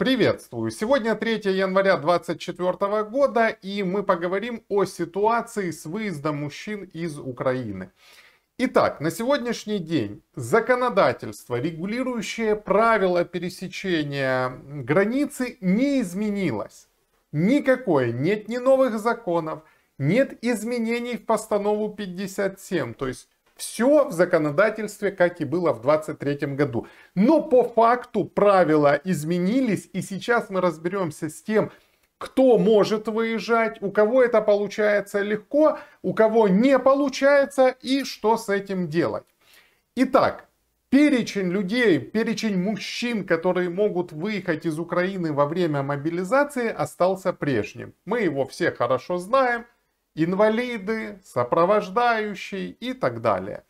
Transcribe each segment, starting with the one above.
Приветствую! Сегодня 3 января 2024 года и мы поговорим о ситуации с выездом мужчин из Украины. Итак, на сегодняшний день законодательство, регулирующее правила пересечения границы, не изменилось. Никакое, нет ни новых законов, нет изменений в постанову 57, то есть все в законодательстве, как и было в 2023 году. Но по факту правила изменились, и сейчас мы разберемся с тем, кто может выезжать, у кого это получается легко, у кого не получается и что с этим делать. Итак, перечень людей, перечень мужчин, которые могут выехать из Украины во время мобилизации, остался прежним. Мы его все хорошо знаем, инвалиды, сопровождающие и так далее.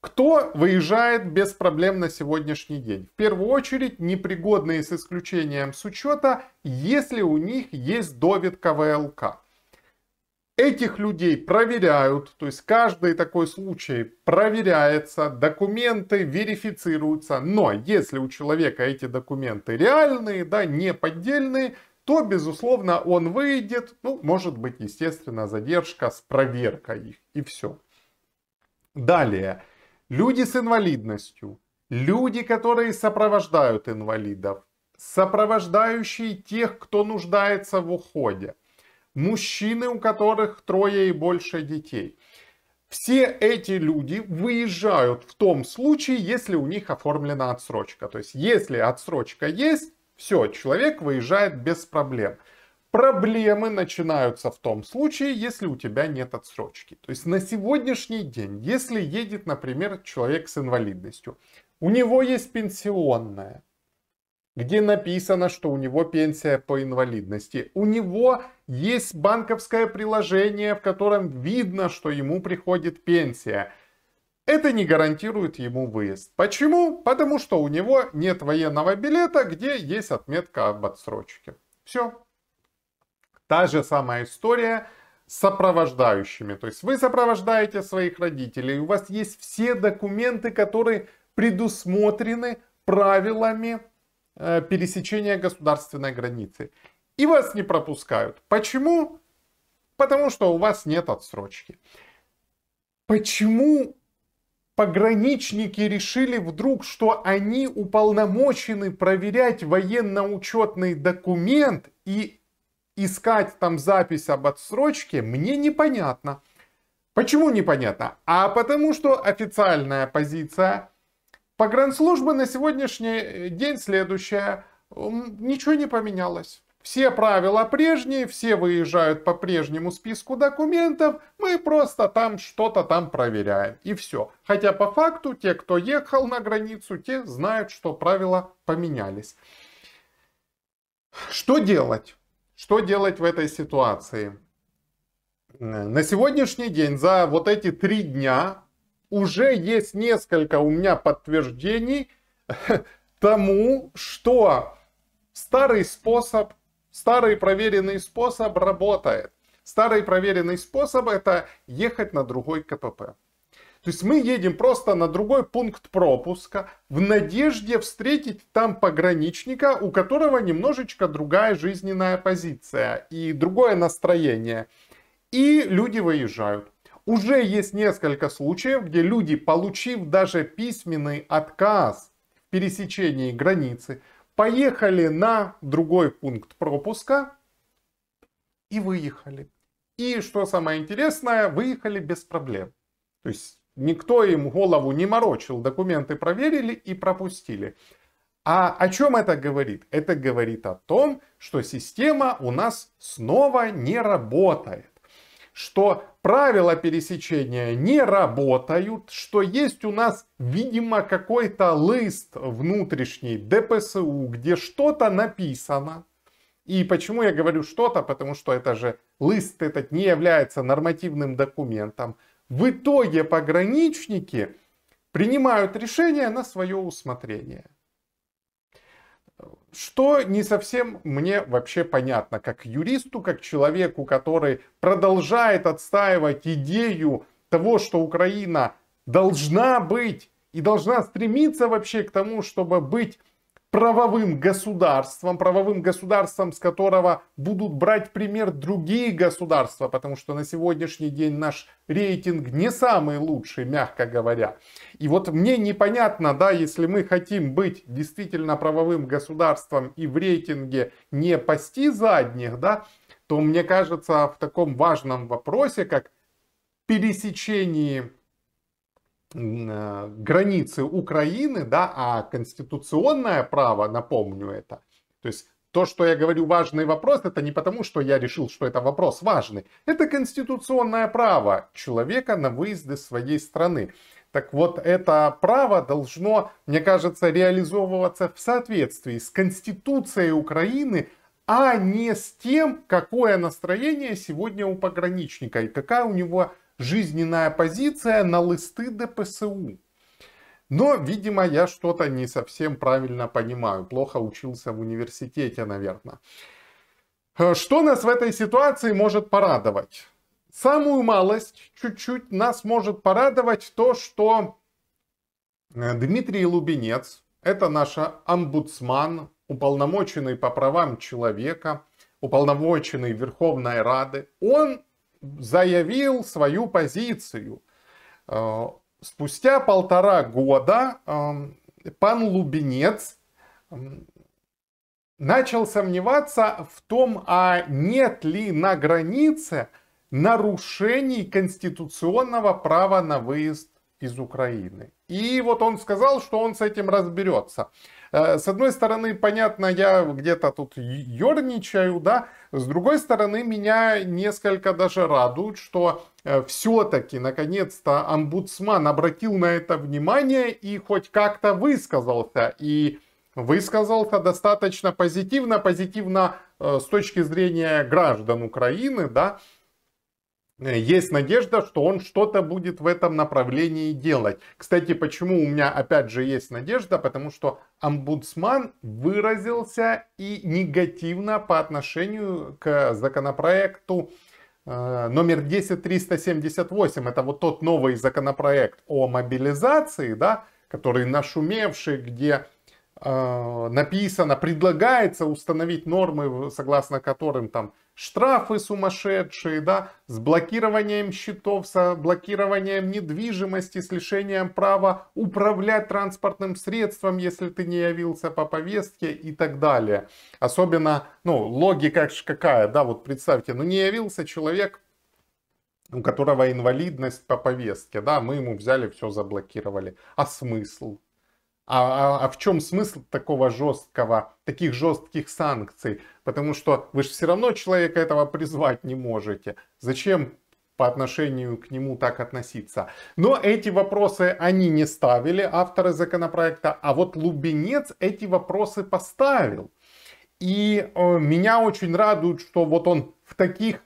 Кто выезжает без проблем на сегодняшний день? В первую очередь непригодные с исключением с учета, если у них есть довидка ВЛК. Этих людей проверяют, то есть каждый такой случай проверяется, документы верифицируются, но если у человека эти документы реальные, да, не поддельные, то, безусловно, он выйдет, ну, может быть, естественно, задержка с проверкой их, и все. Далее, люди с инвалидностью, люди, которые сопровождают инвалидов, сопровождающие тех, кто нуждается в уходе, мужчины, у которых трое и больше детей. Все эти люди выезжают в том случае, если у них оформлена отсрочка. То есть, если отсрочка есть, все, человек выезжает без проблем. Проблемы начинаются в том случае, если у тебя нет отсрочки. То есть на сегодняшний день, если едет, например, человек с инвалидностью, у него есть пенсионная, где написано, что у него пенсия по инвалидности. У него есть банковское приложение, в котором видно, что ему приходит пенсия это не гарантирует ему выезд. Почему? Потому что у него нет военного билета, где есть отметка об отсрочке. Все. Та же самая история с сопровождающими. То есть вы сопровождаете своих родителей, у вас есть все документы, которые предусмотрены правилами э, пересечения государственной границы. И вас не пропускают. Почему? Потому что у вас нет отсрочки. Почему пограничники решили вдруг, что они уполномочены проверять военно-учетный документ и искать там запись об отсрочке, мне непонятно. Почему непонятно? А потому что официальная позиция погранслужбы на сегодняшний день следующая. Ничего не поменялось. Все правила прежние, все выезжают по прежнему списку документов, мы просто там что-то там проверяем, и все. Хотя по факту те, кто ехал на границу, те знают, что правила поменялись. Что делать? Что делать в этой ситуации? На сегодняшний день, за вот эти три дня, уже есть несколько у меня подтверждений тому, что старый способ Старый проверенный способ работает. Старый проверенный способ это ехать на другой КПП. То есть мы едем просто на другой пункт пропуска в надежде встретить там пограничника, у которого немножечко другая жизненная позиция и другое настроение. И люди выезжают. Уже есть несколько случаев, где люди, получив даже письменный отказ в пересечении границы, поехали на другой пункт пропуска и выехали. И что самое интересное, выехали без проблем. То есть никто им голову не морочил, документы проверили и пропустили. А о чем это говорит? Это говорит о том, что система у нас снова не работает. Что правила пересечения не работают, что есть у нас, видимо, какой-то лист внутренний ДПСУ, где что-то написано. И почему я говорю что-то? Потому что это же лист этот не является нормативным документом. В итоге пограничники принимают решение на свое усмотрение. Что не совсем мне вообще понятно, как юристу, как человеку, который продолжает отстаивать идею того, что Украина должна быть и должна стремиться вообще к тому, чтобы быть правовым государством, правовым государством, с которого будут брать пример другие государства, потому что на сегодняшний день наш рейтинг не самый лучший, мягко говоря. И вот мне непонятно, да, если мы хотим быть действительно правовым государством и в рейтинге не пасти задних, да, то мне кажется, в таком важном вопросе, как пересечении Э, границы Украины, да, а конституционное право, напомню это, то есть то, что я говорю важный вопрос, это не потому, что я решил, что это вопрос важный. Это конституционное право человека на выезды своей страны. Так вот, это право должно, мне кажется, реализовываться в соответствии с Конституцией Украины, а не с тем, какое настроение сегодня у пограничника и какая у него жизненная позиция на листы ДПСУ. Но, видимо, я что-то не совсем правильно понимаю. Плохо учился в университете, наверное. Э, что нас в этой ситуации может порадовать? Самую малость, чуть-чуть, нас может порадовать то, что э, Дмитрий Лубенец, это наш омбудсман, уполномоченный по правам человека, уполномоченный Верховной Рады, он заявил свою позицию. Э, спустя полтора года э, пан Лубенец начал сомневаться в том, а нет ли на границе нарушений конституционного права на выезд из Украины. И вот он сказал, что он с этим разберется. Э, с одной стороны, понятно, я где-то тут ерничаю, да, с другой стороны, меня несколько даже радует, что э, все-таки, наконец-то, омбудсман обратил на это внимание и хоть как-то высказался. И высказался достаточно позитивно, позитивно э, с точки зрения граждан Украины, да, Э, есть надежда, что он что-то будет в этом направлении делать. Кстати, почему у меня опять же есть надежда? Потому что омбудсман выразился и негативно по отношению к законопроекту э, номер 10378. Это вот тот новый законопроект о мобилизации, да, который нашумевший, где э, написано, предлагается установить нормы, согласно которым там штрафы сумасшедшие, да, с блокированием счетов, с блокированием недвижимости, с лишением права управлять транспортным средством, если ты не явился по повестке и так далее. Особенно, ну, логика какая, да, вот представьте, ну не явился человек, у которого инвалидность по повестке, да, мы ему взяли, все заблокировали. А смысл? А, а, а в чем смысл такого жесткого, таких жестких санкций? Потому что вы же все равно человека этого призвать не можете. Зачем по отношению к нему так относиться? Но эти вопросы они не ставили, авторы законопроекта, а вот Лубенец эти вопросы поставил. И э, меня очень радует, что вот он в таких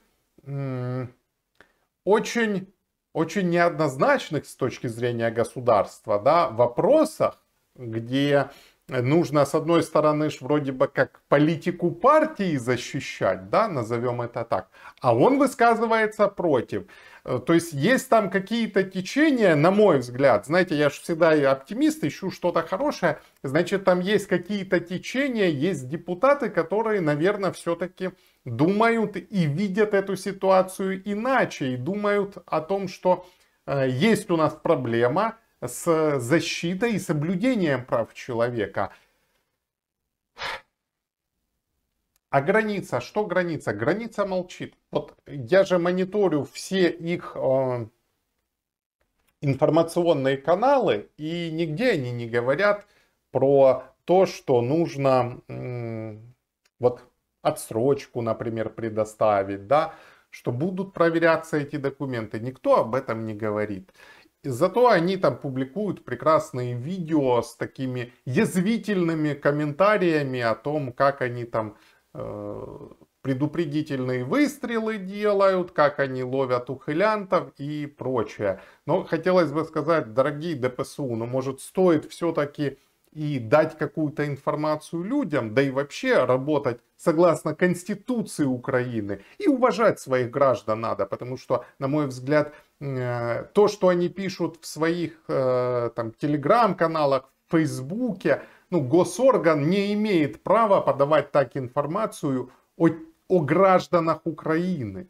очень, очень неоднозначных с точки зрения государства да, вопросах где э, нужно, с одной стороны, ж вроде бы как политику партии защищать, да, назовем это так, а он высказывается против. Э, то есть есть там какие-то течения, на мой взгляд, знаете, я же всегда и оптимист, ищу что-то хорошее, значит, там есть какие-то течения, есть депутаты, которые, наверное, все-таки думают и видят эту ситуацию иначе, и думают о том, что э, есть у нас проблема, с защитой и соблюдением прав человека. А граница, что граница? Граница молчит. Вот я же мониторю все их э, информационные каналы, и нигде они не говорят про то, что нужно э, вот отсрочку, например, предоставить, да, что будут проверяться эти документы. Никто об этом не говорит. Зато они там публикуют прекрасные видео с такими язвительными комментариями о том, как они там э, предупредительные выстрелы делают, как они ловят ухылянтов и прочее. Но хотелось бы сказать, дорогие ДПСУ, ну может стоит все-таки и дать какую-то информацию людям, да и вообще работать согласно Конституции Украины. И уважать своих граждан надо, потому что, на мой взгляд, э, то, что они пишут в своих э, там, телеграм-каналах, в Фейсбуке, ну, госорган не имеет права подавать так информацию о, о гражданах Украины.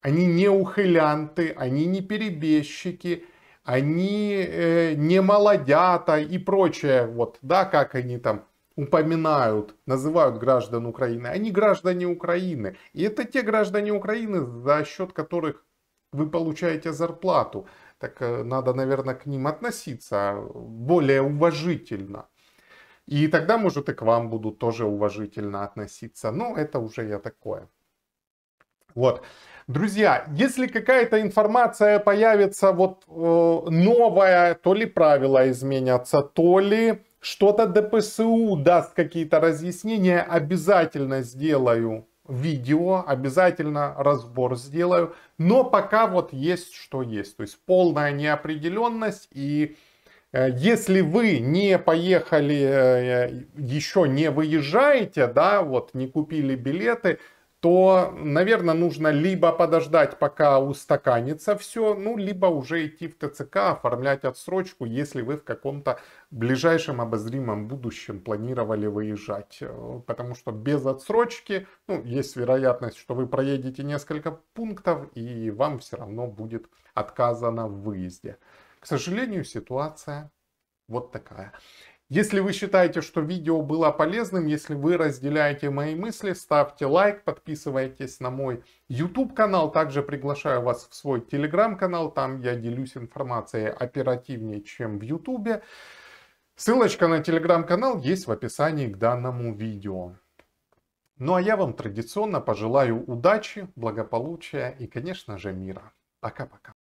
Они не ухылянты, они не перебежчики – они э, не молодята и прочее, вот, да, как они там упоминают, называют граждан Украины, они граждане Украины. И это те граждане Украины, за счет которых вы получаете зарплату. Так э, надо, наверное, к ним относиться более уважительно. И тогда, может, и к вам будут тоже уважительно относиться. Но это уже я такое. Вот. Друзья, если какая-то информация появится вот э, новая, то ли правила изменятся, то ли что-то ДПСУ даст какие-то разъяснения, обязательно сделаю видео, обязательно разбор сделаю. Но пока вот есть что есть. То есть полная неопределенность. И э, если вы не поехали, э, э, еще не выезжаете, да, вот не купили билеты, то, наверное, нужно либо подождать, пока устаканится все, ну, либо уже идти в ТЦК, оформлять отсрочку, если вы в каком-то ближайшем обозримом будущем планировали выезжать. Э, потому что без отсрочки, ну, есть вероятность, что вы проедете несколько пунктов, и вам все равно будет отказано в выезде. К сожалению, ситуация вот такая. Если вы считаете, что видео было полезным, если вы разделяете мои мысли, ставьте лайк, подписывайтесь на мой YouTube канал. Также приглашаю вас в свой Telegram канал, там я делюсь информацией оперативнее, чем в YouTube. Ссылочка на Telegram канал есть в описании к данному видео. Ну а я вам традиционно пожелаю удачи, благополучия и, конечно же, мира. Пока-пока.